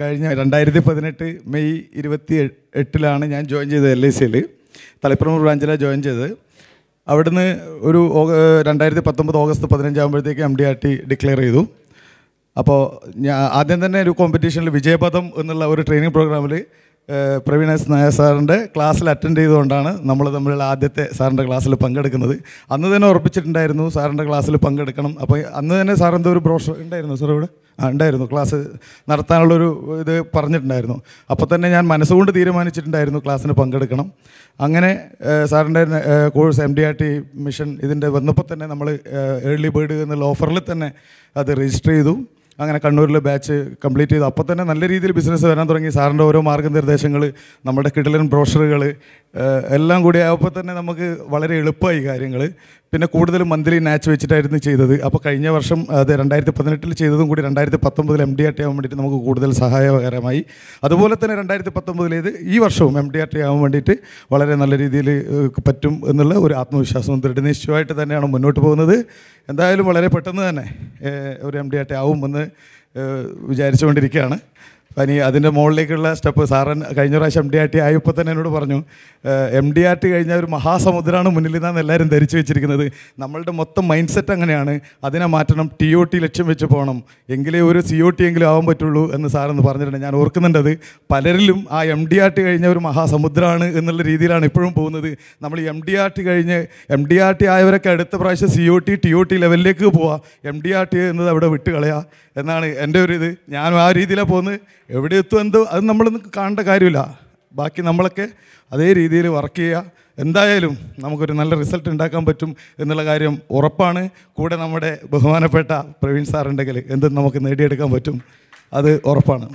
കഴിഞ്ഞ രണ്ടായിരത്തി പതിനെട്ട് മെയ് ഇരുപത്തി എട്ടിലാണ് ഞാൻ ജോയിൻ ചെയ്തത് എൽ ഐ സിയിൽ തളിപ്പറമ്പ് ബ്രാഞ്ചിലാണ് ജോയിൻ ചെയ്തത് അവിടുന്ന് ഒരു രണ്ടായിരത്തി പത്തൊമ്പത് ഓഗസ്റ്റ് പതിനഞ്ചാകുമ്പോഴത്തേക്ക് M D R T declare ചെയ്തു അപ്പോൾ ഞാൻ ആദ്യം തന്നെ ഒരു കോമ്പറ്റീഷനിൽ വിജയപഥം എന്നുള്ള ഒരു ട്രെയിനിങ് പ്രോഗ്രാമിൽ പ്രവീണേസ് നായർ സാറിൻ്റെ ക്ലാസ്സിൽ അറ്റൻഡ് ചെയ്തുകൊണ്ടാണ് നമ്മൾ തമ്മിലുള്ള ആദ്യത്തെ സാറിൻ്റെ ക്ലാസ്സിൽ പങ്കെടുക്കുന്നത് അന്ന് തന്നെ ഉറപ്പിച്ചിട്ടുണ്ടായിരുന്നു സാറിൻ്റെ ക്ലാസ്സിൽ പങ്കെടുക്കണം അപ്പോൾ അന്ന് തന്നെ സാറിൻ്റെ ഒരു ബ്രോഷർ ഉണ്ടായിരുന്നു സാർ ഇവിടെ ആ ഉണ്ടായിരുന്നു ക്ലാസ് നടത്താനുള്ളൊരു ഇത് പറഞ്ഞിട്ടുണ്ടായിരുന്നു അപ്പോൾ തന്നെ ഞാൻ മനസ്സുകൊണ്ട് തീരുമാനിച്ചിട്ടുണ്ടായിരുന്നു ക്ലാസ്സിന് പങ്കെടുക്കണം അങ്ങനെ സാറിൻ്റെ course M D R T mission ഇതിൻ്റെ വന്നപ്പോൾ തന്നെ നമ്മൾ ഏർലി ബേർഡ് എന്നുള്ള ഓഫറിൽ തന്നെ അത് രജിസ്റ്റർ ചെയ്തു അങ്ങനെ കണ്ണൂരിൽ ബാച്ച് കംപ്ലീറ്റ് ചെയ്ത് അപ്പോൾ തന്നെ നല്ല രീതിയിൽ ബിസിനസ് വരാൻ തുടങ്ങി സാറിൻ്റെ ഓരോ മാർഗ്ഗനിർദ്ദേശങ്ങൾ നമ്മുടെ കിടലൻ ബ്രോഷറുകൾ എല്ലാം കൂടി ആയപ്പോൾ തന്നെ നമുക്ക് വളരെ എളുപ്പമായി കാര്യങ്ങൾ പിന്നെ കൂടുതൽ മന്ത്ലി നാച്ച് വെച്ചിട്ടായിരുന്നു ചെയ്തത് അപ്പോൾ കഴിഞ്ഞ വർഷം അത് രണ്ടായിരത്തി പതിനെട്ടിൽ ചെയ്തതും കൂടി രണ്ടായിരത്തി പത്തൊമ്പതിൽ എം ഡി ആർ ടി ആവാൻ വേണ്ടിയിട്ട് നമുക്ക് കൂടുതൽ സഹായകരമായി അതുപോലെ തന്നെ രണ്ടായിരത്തി പത്തൊമ്പതിലേത് ഈ വർഷവും എം ഡി ആർ ടി ആവാൻ വേണ്ടിയിട്ട് വളരെ നല്ല രീതിയിൽ പറ്റും എന്നുള്ള ഒരു ആത്മവിശ്വാസവും ദൃഢനിശ്ചയമായിട്ട് തന്നെയാണ് മുന്നോട്ട് പോകുന്നത് എന്തായാലും വളരെ പെട്ടെന്ന് തന്നെ ഒരു എം ഡി ആർ ടി ആവുമെന്ന് വിചാരിച്ചുകൊണ്ടിരിക്കുകയാണ് അപ്പം ഇനി അതിൻ്റെ മുകളിലേക്കുള്ള സ്റ്റെപ്പ് സാറൻ കഴിഞ്ഞ പ്രാവശ്യം എം ഡി ആർ ടി ആയപ്പോൾ തന്നെ എന്നോട് പറഞ്ഞു എം ഡി ആർ ടി കഴിഞ്ഞ ഒരു മഹാസമുദ്രമാണ് മുന്നിൽ നിന്നാണ് എല്ലാവരും ധരിച്ചു വെച്ചിരിക്കുന്നത് നമ്മളുടെ മൊത്തം മൈൻഡ് സെറ്റ് അങ്ങനെയാണ് അതിനെ മാറ്റണം ടി ഒ ടി ലക്ഷ്യം വെച്ച് പോകണം എങ്കിലേ ഒരു സി ഒ ടി എങ്കിലും ആവാൻ പറ്റുള്ളൂ എന്ന് സാറെന്ന് പറഞ്ഞിട്ടുണ്ട് ഞാൻ ഓർക്കുന്നുണ്ടത് പലരിലും ആ എം ഡി ആർ ടി കഴിഞ്ഞ ഒരു മഹാസമുദ്രമാണ് എന്നുള്ള രീതിയിലാണ് ഇപ്പോഴും പോകുന്നത് നമ്മൾ എം ഡി ആർ ടി കഴിഞ്ഞ് എം ഡി ആർ ടി ആയവരൊക്കെ അടുത്ത പ്രാവശ്യം C O T T O T ലെവലിലേക്ക് പോവാം എം ഡി ആർ ടി എന്നത് അവിടെ വിട്ടുകളയാം എന്നാണ് എൻ്റെ ഒരു ഇത് ഞാനും ആ രീതിയിലാണ് പോകുന്നത് എവിടെ എത്തും എന്ത് അത് നമ്മൾ കാണേണ്ട കാര്യമില്ല ബാക്കി നമ്മളൊക്കെ അതേ രീതിയിൽ വർക്ക് ചെയ്യുക എന്തായാലും നമുക്കൊരു നല്ല റിസൾട്ട് ഉണ്ടാക്കാൻ പറ്റും എന്നുള്ള കാര്യം ഉറപ്പാണ് കൂടെ നമ്മുടെ ബഹുമാനപ്പെട്ട പ്രവീൺ സാറുണ്ടെങ്കിൽ എന്തും നമുക്ക് നേടിയെടുക്കാൻ പറ്റും അത് ഉറപ്പാണ്